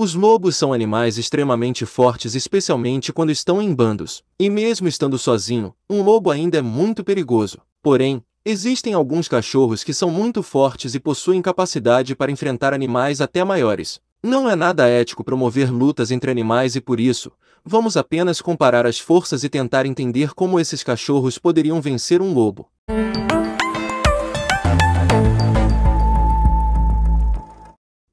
Os lobos são animais extremamente fortes, especialmente quando estão em bandos, e mesmo estando sozinho, um lobo ainda é muito perigoso. Porém, existem alguns cachorros que são muito fortes e possuem capacidade para enfrentar animais até maiores. Não é nada ético promover lutas entre animais e por isso, vamos apenas comparar as forças e tentar entender como esses cachorros poderiam vencer um lobo.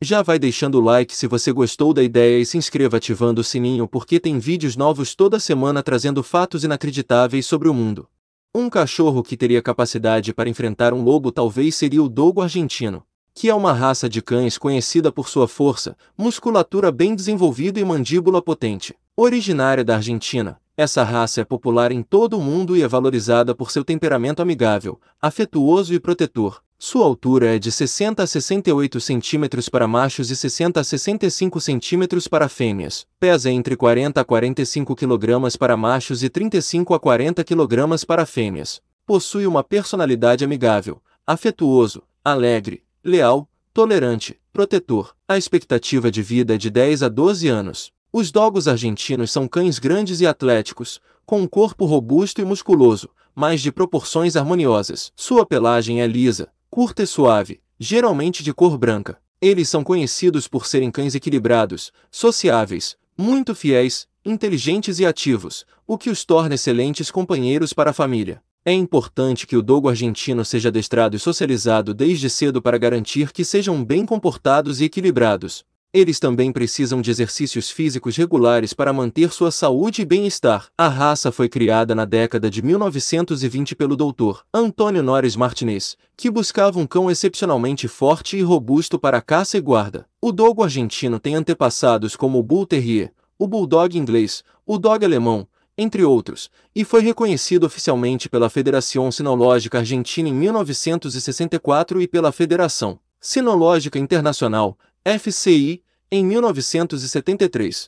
Já vai deixando o like se você gostou da ideia e se inscreva ativando o sininho porque tem vídeos novos toda semana trazendo fatos inacreditáveis sobre o mundo. Um cachorro que teria capacidade para enfrentar um lobo talvez seria o dogo argentino, que é uma raça de cães conhecida por sua força, musculatura bem desenvolvida e mandíbula potente. Originária da Argentina, essa raça é popular em todo o mundo e é valorizada por seu temperamento amigável, afetuoso e protetor, sua altura é de 60 a 68 centímetros para machos e 60 a 65 centímetros para fêmeas. Pesa entre 40 a 45 kg para machos e 35 a 40 kg para fêmeas. Possui uma personalidade amigável, afetuoso, alegre, leal, tolerante, protetor. A expectativa de vida é de 10 a 12 anos. Os dogos argentinos são cães grandes e atléticos, com um corpo robusto e musculoso, mas de proporções harmoniosas. Sua pelagem é lisa, curta e suave, geralmente de cor branca. Eles são conhecidos por serem cães equilibrados, sociáveis, muito fiéis, inteligentes e ativos, o que os torna excelentes companheiros para a família. É importante que o dogo argentino seja adestrado e socializado desde cedo para garantir que sejam bem comportados e equilibrados, eles também precisam de exercícios físicos regulares para manter sua saúde e bem-estar. A raça foi criada na década de 1920 pelo Dr. Antônio Norris Martinez, que buscava um cão excepcionalmente forte e robusto para caça e guarda. O dogo argentino tem antepassados como o Bull Terrier, o Bulldog inglês, o Dog alemão, entre outros, e foi reconhecido oficialmente pela Federação Sinológica Argentina em 1964 e pela Federação Sinológica Internacional, FCI, em 1973.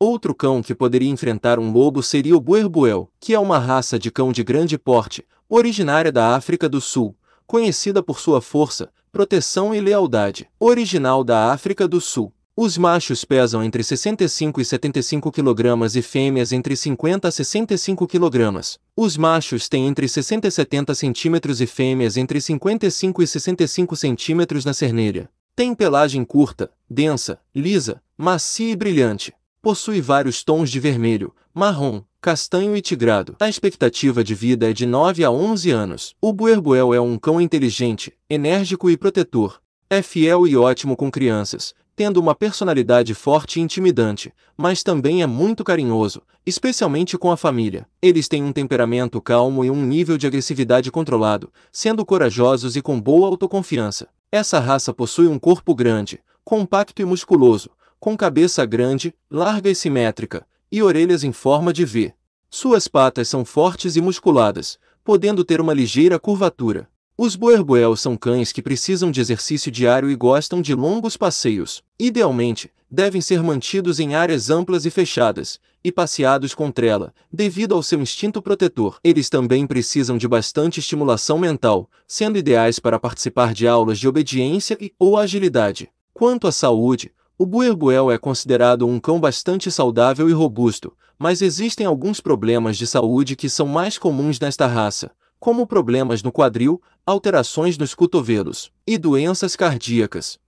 Outro cão que poderia enfrentar um lobo seria o Buerbuel, que é uma raça de cão de grande porte, originária da África do Sul, conhecida por sua força, proteção e lealdade. Original da África do Sul. Os machos pesam entre 65 e 75 kg e fêmeas entre 50 a 65 kg. Os machos têm entre 60 e 70 cm e fêmeas entre 55 e 65 cm na cernelha. Tem pelagem curta, densa, lisa, macia e brilhante. Possui vários tons de vermelho, marrom, castanho e tigrado. A expectativa de vida é de 9 a 11 anos. O Buerbuel é um cão inteligente, enérgico e protetor. É fiel e ótimo com crianças, tendo uma personalidade forte e intimidante, mas também é muito carinhoso, especialmente com a família. Eles têm um temperamento calmo e um nível de agressividade controlado, sendo corajosos e com boa autoconfiança. Essa raça possui um corpo grande, compacto e musculoso, com cabeça grande, larga e simétrica, e orelhas em forma de V. Suas patas são fortes e musculadas, podendo ter uma ligeira curvatura. Os Boerboel são cães que precisam de exercício diário e gostam de longos passeios, idealmente, devem ser mantidos em áreas amplas e fechadas, e passeados com trela, devido ao seu instinto protetor. Eles também precisam de bastante estimulação mental, sendo ideais para participar de aulas de obediência e ou agilidade. Quanto à saúde, o Buerguel é considerado um cão bastante saudável e robusto, mas existem alguns problemas de saúde que são mais comuns nesta raça, como problemas no quadril, alterações nos cotovelos e doenças cardíacas.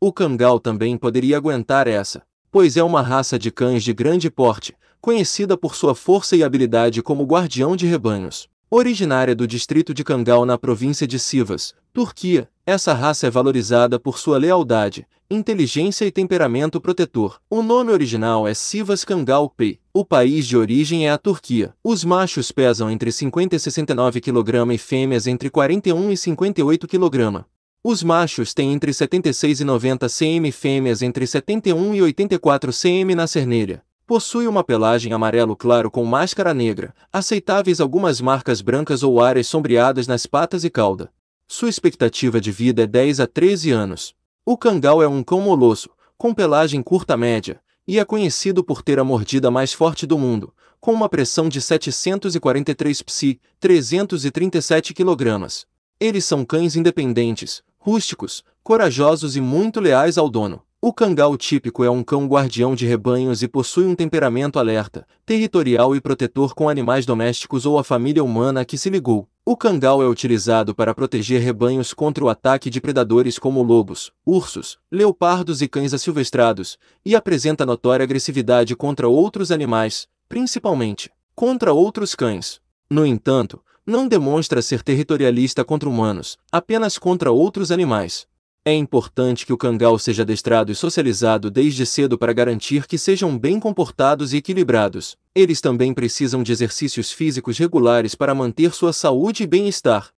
O cangal também poderia aguentar essa, pois é uma raça de cães de grande porte, conhecida por sua força e habilidade como guardião de rebanhos. Originária do distrito de Kangal na província de Sivas, Turquia, essa raça é valorizada por sua lealdade, inteligência e temperamento protetor. O nome original é Sivas Kangal P. O país de origem é a Turquia. Os machos pesam entre 50 e 69 kg e fêmeas entre 41 e 58 kg. Os machos têm entre 76 e 90 cm, fêmeas entre 71 e 84 cm na cernelha. Possui uma pelagem amarelo claro com máscara negra, aceitáveis algumas marcas brancas ou áreas sombreadas nas patas e cauda. Sua expectativa de vida é 10 a 13 anos. O cangal é um cão molosso, com pelagem curta média, e é conhecido por ter a mordida mais forte do mundo, com uma pressão de 743 psi, 337 kg. Eles são cães independentes, rústicos, corajosos e muito leais ao dono. O cangal típico é um cão guardião de rebanhos e possui um temperamento alerta, territorial e protetor com animais domésticos ou a família humana a que se ligou. O cangal é utilizado para proteger rebanhos contra o ataque de predadores como lobos, ursos, leopardos e cães assilvestrados, e apresenta notória agressividade contra outros animais, principalmente contra outros cães. No entanto, não demonstra ser territorialista contra humanos, apenas contra outros animais. É importante que o cangal seja adestrado e socializado desde cedo para garantir que sejam bem comportados e equilibrados. Eles também precisam de exercícios físicos regulares para manter sua saúde e bem-estar.